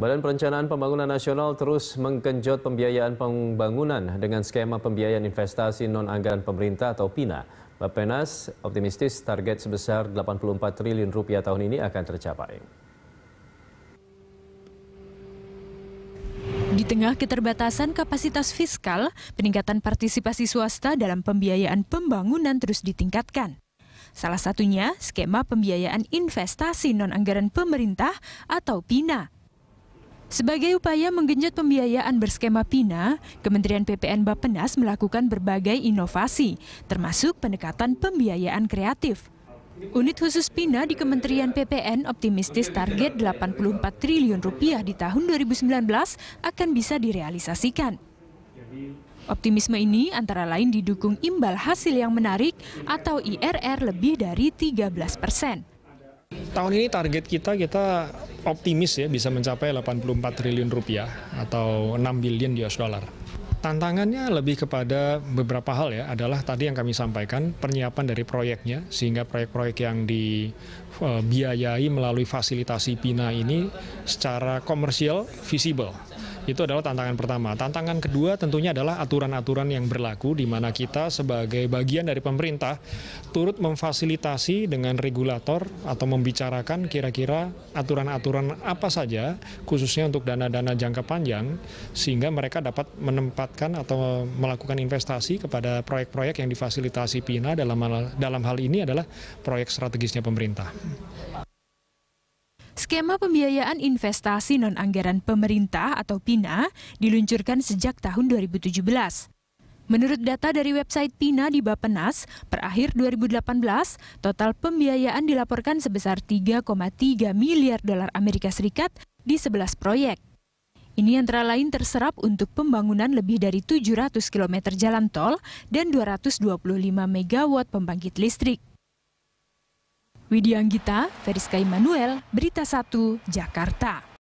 Badan Perencanaan Pembangunan Nasional terus menggenjot pembiayaan pembangunan dengan skema pembiayaan investasi non-anggaran pemerintah atau PINA. Bapenas optimistis target sebesar 84 triliun rupiah tahun ini akan tercapai. Di tengah keterbatasan kapasitas fiskal, peningkatan partisipasi swasta dalam pembiayaan pembangunan terus ditingkatkan. Salah satunya skema pembiayaan investasi non-anggaran pemerintah atau PINA. Sebagai upaya menggenjot pembiayaan berskema PINA, Kementerian PPN bappenas melakukan berbagai inovasi, termasuk pendekatan pembiayaan kreatif. Unit khusus PINA di Kementerian PPN optimistis target 84 triliun rupiah di tahun 2019 akan bisa direalisasikan. Optimisme ini antara lain didukung imbal hasil yang menarik atau IRR lebih dari 13 persen. Tahun ini target kita, kita optimis ya bisa mencapai 84 triliun rupiah atau 6 billion US dollar. Tantangannya lebih kepada beberapa hal ya, adalah tadi yang kami sampaikan, penyiapan dari proyeknya, sehingga proyek-proyek yang dibiayai melalui fasilitasi PINA ini secara komersial visible, itu adalah tantangan pertama. Tantangan kedua tentunya adalah aturan-aturan yang berlaku di mana kita sebagai bagian dari pemerintah turut memfasilitasi dengan regulator atau membicarakan kira-kira aturan-aturan apa saja khususnya untuk dana-dana jangka panjang sehingga mereka dapat menempatkan atau melakukan investasi kepada proyek-proyek yang difasilitasi PINA dalam hal, ini adalah proyek strategisnya pemerintah. Skema pembiayaan investasi non-anggaran pemerintah atau PINA diluncurkan sejak tahun 2017. Menurut data dari website PINA di Bapenas, per akhir 2018, total pembiayaan dilaporkan sebesar 3,3 miliar dolar Amerika Serikat di 11 proyek. Ini antara lain terserap untuk pembangunan lebih dari 700 km jalan tol dan 225 MW pembangkit listrik. Widianggita, Anggita, Feriska Immanuel, Berita 1, Jakarta.